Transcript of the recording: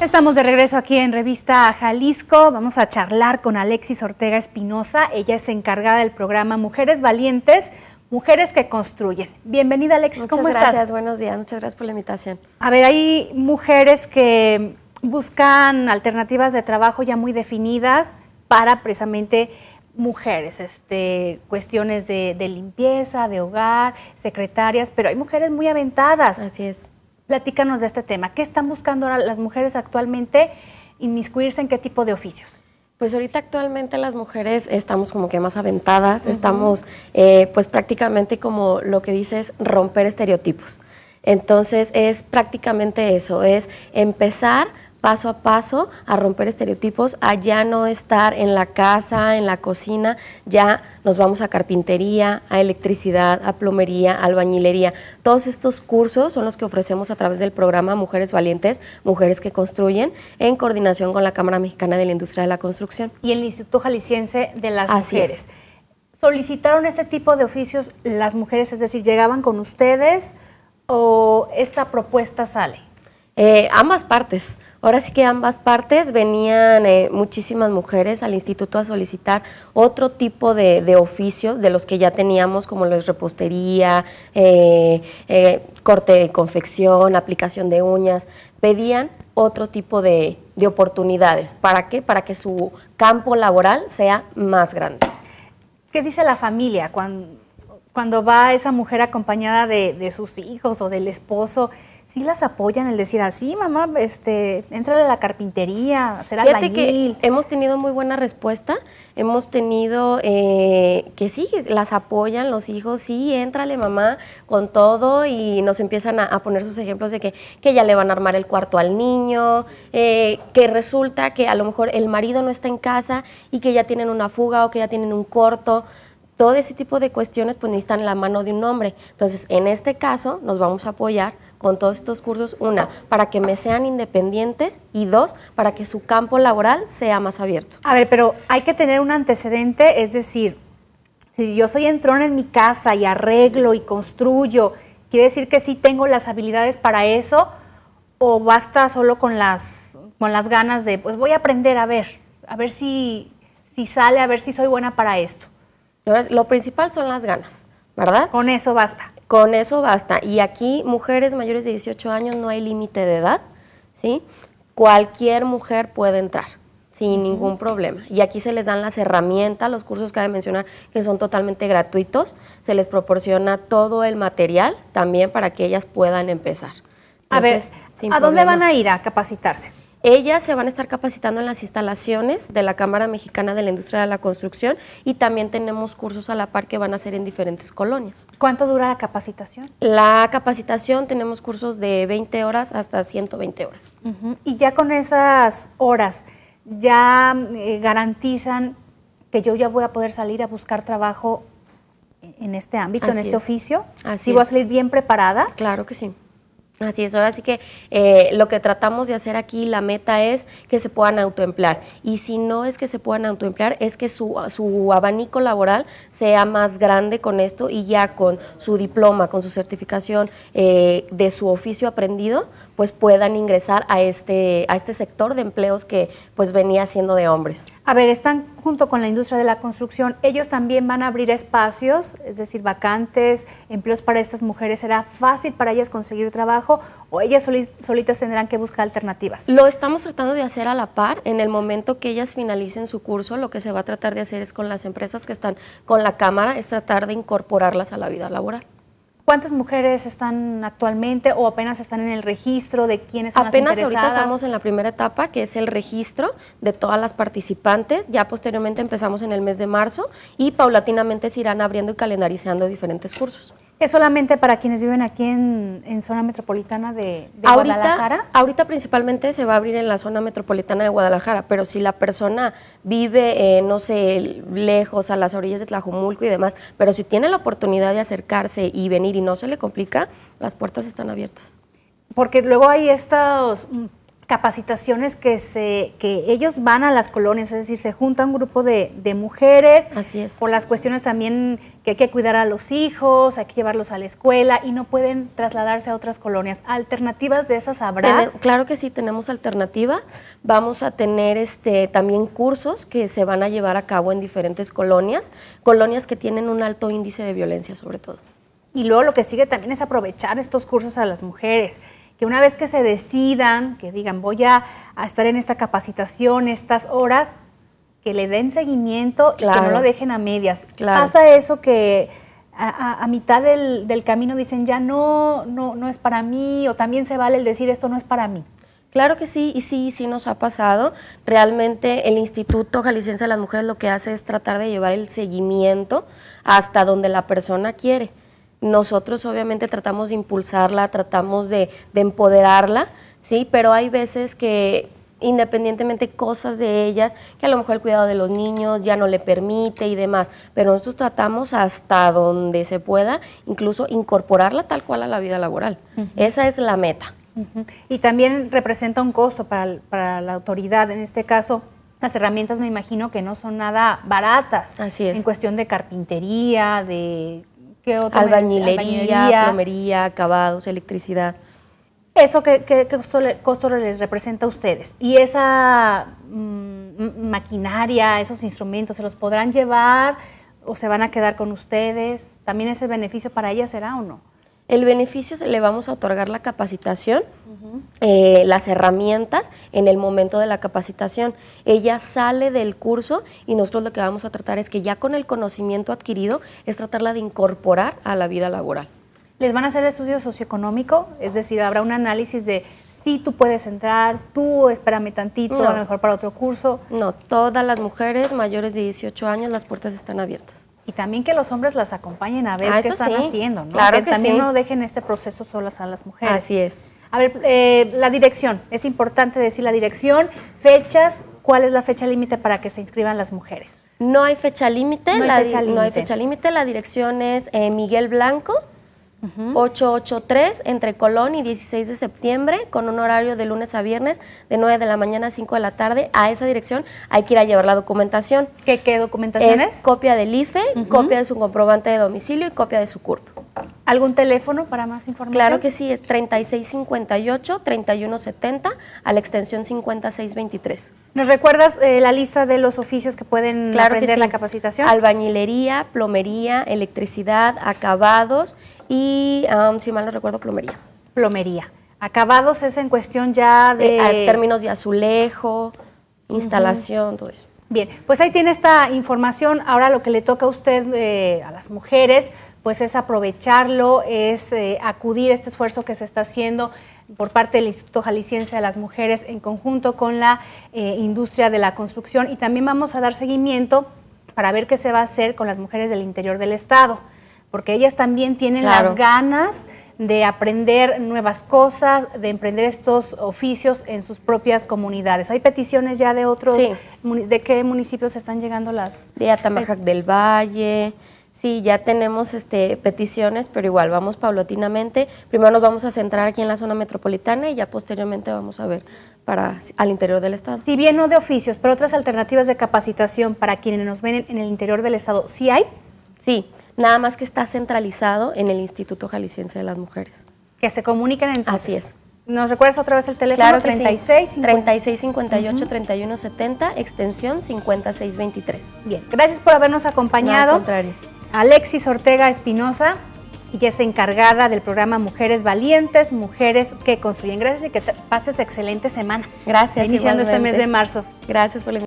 Estamos de regreso aquí en Revista Jalisco. Vamos a charlar con Alexis Ortega Espinosa. Ella es encargada del programa Mujeres Valientes, Mujeres que Construyen. Bienvenida, Alexis. Muchas ¿Cómo gracias, buenos días. Muchas gracias por la invitación. A ver, hay mujeres que buscan alternativas de trabajo ya muy definidas para precisamente mujeres, este, cuestiones de limpieza, de hogar, secretarias, pero hay mujeres muy aventadas. Así es Platícanos de este tema. ¿Qué están buscando ahora las mujeres actualmente inmiscuirse en qué tipo de oficios? Pues ahorita actualmente las mujeres estamos como que más aventadas, estamos eh, pues prácticamente como lo que dices, romper estereotipos. Entonces es prácticamente eso, es empezar paso a paso a romper estereotipos, a ya no estar en la casa, en la cocina, ya nos vamos a carpintería, a electricidad, a plomería, a albañilería. Todos estos cursos son los que ofrecemos a través del programa Mujeres Valientes, Mujeres que Construyen, en coordinación con la Cámara Mexicana de la Industria de la Construcción. Y el Instituto Jalisciense de las Mujeres. ¿Solicitaron este tipo de oficios las mujeres? Es decir, ¿llegaban con ustedes o esta propuesta sale? Eh, ambas partes Ahora sí que ambas partes venían eh, muchísimas mujeres al instituto a solicitar otro tipo de, oficios de los que ya teníamos, como los repostería, eh, eh, corte de confección, aplicación de uñas. Pedían otro tipo de, de oportunidades. ¿Para qué? Para que su campo laboral sea más grande. ¿Qué dice la familia cuando cuando va esa mujer acompañada de, de sus hijos o del esposo, sí las apoyan el decir así, ah, mamá, este, entra a la carpintería, será Fíjate que hemos tenido muy buena respuesta, hemos tenido eh, que sí, las apoyan los hijos, sí, entrale mamá con todo y nos empiezan a, poner sus ejemplos de que, que, ya le van a armar el cuarto al niño, eh, que resulta que a lo mejor el marido no está en casa y que ya tienen una fuga o que ya tienen un corto todo ese tipo de cuestiones pues necesitan la mano de un hombre. Entonces, en este caso, nos vamos a apoyar con todos estos cursos, una, para que me sean independientes y dos, para que su campo laboral sea más abierto. A ver, pero hay que tener un antecedente, es decir, si yo soy entrón en mi casa y arreglo y construyo, ¿quiere decir que sí tengo las habilidades para eso o basta solo con las, con las ganas de, pues voy a aprender a ver, a ver si, si sale, a ver si soy buena para esto? lo principal son las ganas, ¿verdad? Con eso basta. Con eso basta. Y aquí, mujeres mayores de 18 años, no hay límite de edad, ¿sí? Cualquier mujer puede entrar sin ningún problema. Y aquí se les dan las herramientas, los cursos que de mencionar que son totalmente gratuitos, se les proporciona todo el material también para que ellas puedan empezar. a ver, ¿a dónde van a ir a capacitarse? Ellas se van a estar capacitando en las instalaciones de la Cámara Mexicana de la Industria de la Construcción y también tenemos cursos a la par que van a ser en diferentes colonias. ¿Cuánto dura la capacitación? La capacitación tenemos cursos de 20 horas hasta 120 horas. Y ya con esas horas, ¿ya eh, garantizan que yo ya voy a poder salir a buscar trabajo en este ámbito, en este oficio? Así voy a salir bien preparada? Claro que sí. Así es, ahora sí que eh, lo que tratamos de hacer aquí, la meta es que se puedan autoemplear. Y si no es que se puedan autoemplear, es que su, abanico laboral sea más grande con esto y ya con su diploma, con su certificación eh, de su oficio aprendido, pues puedan ingresar a este, a este sector de empleos que pues venía siendo de hombres. A ver, están junto con la industria de la construcción, ellos también van a abrir espacios, es decir, vacantes, empleos para estas mujeres, será fácil para ellas conseguir trabajo o ellas solitas tendrán que buscar alternativas? Lo estamos tratando de hacer a la par. En el momento que ellas finalicen su curso, lo que se va a tratar de hacer es con las empresas que están con la cámara, es tratar de incorporarlas a la vida laboral. ¿Cuántas mujeres están actualmente o apenas están en el registro de quiénes son apenas ahorita estamos en la primera etapa, que es el registro de todas las participantes. Ya posteriormente empezamos en el mes de marzo y paulatinamente se irán abriendo y calendarizando diferentes cursos. ¿Es solamente para quienes viven aquí en, zona metropolitana de, Guadalajara? Ahorita principalmente se va a abrir en la zona metropolitana de Guadalajara, pero si la persona vive, eh, no sé, lejos, a las orillas de Tlajumulco y demás, pero si tiene la oportunidad de acercarse y venir y no se le complica, las puertas están abiertas. Porque luego hay estos capacitaciones que, se, que ellos van a las colonias, es decir, se junta un grupo de, mujeres Así es. por las cuestiones también que hay que cuidar a los hijos, hay que llevarlos a la escuela y no pueden trasladarse a otras colonias. ¿Alternativas de esas habrá? claro que sí, tenemos alternativa. Vamos a tener este, también cursos que se van a llevar a cabo en diferentes colonias, colonias que tienen un alto índice de violencia sobre todo. Y luego lo que sigue también es aprovechar estos cursos a las mujeres que una vez que se decidan, que digan voy a, estar en esta capacitación estas horas, que le den seguimiento y que no lo dejen a medias. Pasa eso que a, mitad del, camino dicen ya no, no, es para mí, o también se vale el decir esto no es para mí. Claro que sí, y sí, sí nos ha pasado. Realmente el Instituto Jalisciense de las Mujeres lo que hace es tratar de llevar el seguimiento hasta donde la persona quiere. Nosotros obviamente tratamos de impulsarla, tratamos de, de empoderarla, ¿sí? Pero hay veces que independientemente cosas de ellas, que a lo mejor el cuidado de los niños ya no le permite y demás, pero nosotros tratamos hasta donde se pueda, incluso incorporarla tal cual a la vida laboral. Esa es la meta. Y también representa un costo para, para, la autoridad, en este caso. Las herramientas me imagino que no son nada baratas. Así es. En cuestión de carpintería, de ¿Qué albañilería, plomería, acabados, electricidad. ¿Eso qué, costo, les representa a ustedes? Y esa mm, mm, maquinaria, esos instrumentos, ¿se los podrán llevar o se van a quedar con ustedes? ¿También ese beneficio para ellas será o no? El beneficio se le vamos a otorgar la capacitación, eh, las herramientas en el momento de la capacitación. Ella sale del curso y nosotros lo que vamos a tratar es que ya con el conocimiento adquirido es tratarla de incorporar a la vida laboral. Les van a hacer estudio socioeconómico, es decir, habrá un análisis de si tú puedes entrar, tú espérame tantito, a lo mejor para otro curso. No, todas las mujeres mayores de 18 años las puertas están abiertas. Y también que los hombres las acompañen a ver ah, qué están haciendo, ¿no? Claro que, también no dejen este proceso solas a las mujeres. Así es. A ver, eh, la dirección, es importante decir la dirección, fechas, ¿cuál es la fecha límite para que se inscriban las mujeres? No hay fecha límite, no, hay fecha límite, la dirección es eh, Miguel Blanco, 883 entre Colón y 16 de septiembre con un horario de lunes a viernes de 9 de la mañana a 5 de la tarde. A esa dirección hay que ir a llevar la documentación. ¿Qué, documentación es? Copia del IFE, copia de su comprobante de domicilio y copia de su CURP. ¿Algún teléfono para más información? Claro que sí, es 3658-3170 a la extensión 5623. ¿Nos recuerdas eh, la lista de los oficios que pueden aprender la capacitación? Albañilería, plomería, electricidad, acabados, y, si mal no recuerdo, plomería. Plomería. Acabados es en cuestión ya eh, de... términos de azulejo, instalación, todo eso. Bien, pues ahí tiene esta información. Ahora lo que le toca a usted, eh, a las mujeres, pues es aprovecharlo, es eh, acudir a este esfuerzo que se está haciendo por parte del Instituto Jalisciense de las Mujeres en conjunto con la industria de la construcción y también vamos a dar seguimiento para ver qué se va a hacer con las mujeres del interior del Estado porque ellas también tienen las ganas de aprender nuevas cosas, de emprender estos oficios en sus propias comunidades. ¿Hay peticiones ya de otros? Sí. ¿De qué municipios están llegando las? De Atamajac del Valle. Sí, ya tenemos este, peticiones, pero igual vamos paulatinamente. Primero nos vamos a centrar aquí en la zona metropolitana y ya posteriormente vamos a ver para al interior del estado. Si bien no de oficios, pero otras alternativas de capacitación para quienes nos ven en el interior del estado, ¿sí hay? Sí, nada más que está centralizado en el Instituto Jalisciense de las Mujeres. Que se comuniquen entonces. Así es. ¿Nos recuerdas otra vez el teléfono? Claro 36 3658-3170, extensión 5623. Bien, gracias por habernos acompañado. No, al contrario. Alexis Ortega Espinosa, que es encargada del programa Mujeres Valientes, Mujeres que Construyen. Gracias y que pases excelente semana. Gracias. Iniciando este mes de marzo. Gracias por la